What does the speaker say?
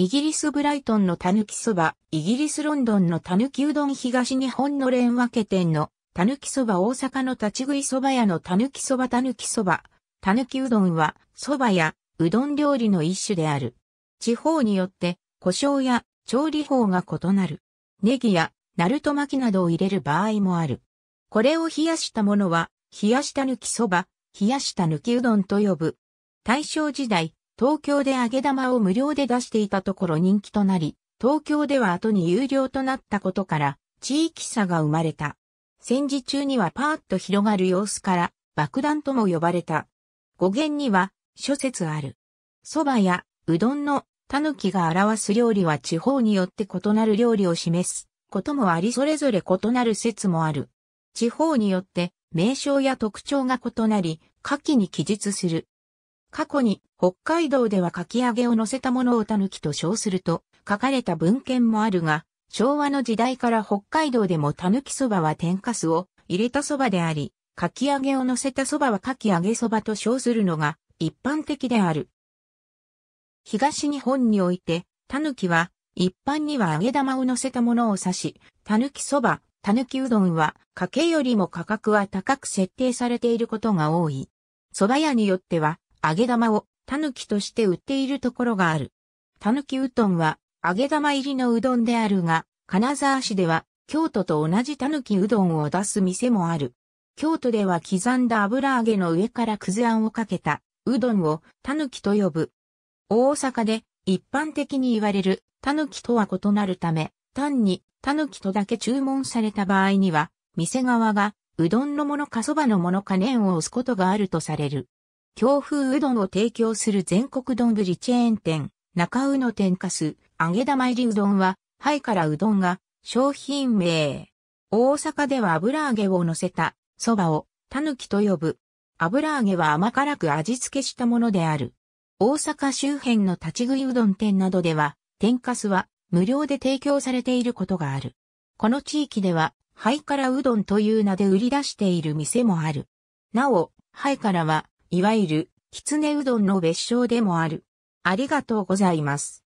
イギリスブライトンのたぬきそば、イギリスロンドンのたぬきうどん東日本の連分家店のたぬきそば大阪の立ち食いそば屋のたぬきそばたぬきそば、たぬきうどんはそばやうどん料理の一種である。地方によって胡椒や調理法が異なる。ネギやナルト巻きなどを入れる場合もある。これを冷やしたものは冷やしたぬきそば、冷やしたぬきうどんと呼ぶ。大正時代、東京で揚げ玉を無料で出していたところ人気となり、東京では後に有料となったことから、地域差が生まれた。戦時中にはパーッと広がる様子から、爆弾とも呼ばれた。語源には、諸説ある。蕎麦や、うどんの、きが表す料理は地方によって異なる料理を示すこともありそれぞれ異なる説もある。地方によって名称や特徴が異なり、下記に記述する過去に北海道ではかき揚げを乗せたものをたぬきと称すると書かれた文献もあるが、昭和の時代から北海道でもたぬきそばは天かすを入れたそばであり、かき揚げを乗せたそばはかき揚げそばと称するのが一般的である。東日本において、たぬきは一般には揚げ玉を乗せたものを指し、たぬきそば、たぬきうどんは、家計よりも価格は高く設定されていることが多い。蕎麦屋によっては、揚げ玉を狸として売っているところがある。狸うどんは揚げ玉入りのうどんであるが、金沢市では京都と同じ狸うどんを出す店もある。京都では刻んだ油揚げの上からくずあんをかけたうどんを狸と呼ぶ。大阪で一般的に言われる狸とは異なるため、単に狸とだけ注文された場合には、店側がうどんのものかそばのものか念を押すことがあるとされる。強風うどんを提供する全国丼チェーン店、中うの天かす、揚げ玉入りうどんは、ハイからうどんが、商品名。大阪では油揚げを乗せた、蕎麦を、たぬきと呼ぶ。油揚げは甘辛く味付けしたものである。大阪周辺の立ち食いうどん店などでは、天かすは、無料で提供されていることがある。この地域では、ハイカラうどんという名で売り出している店もある。なお、ハイカラは、いわゆる、きつねうどんの別称でもある。ありがとうございます。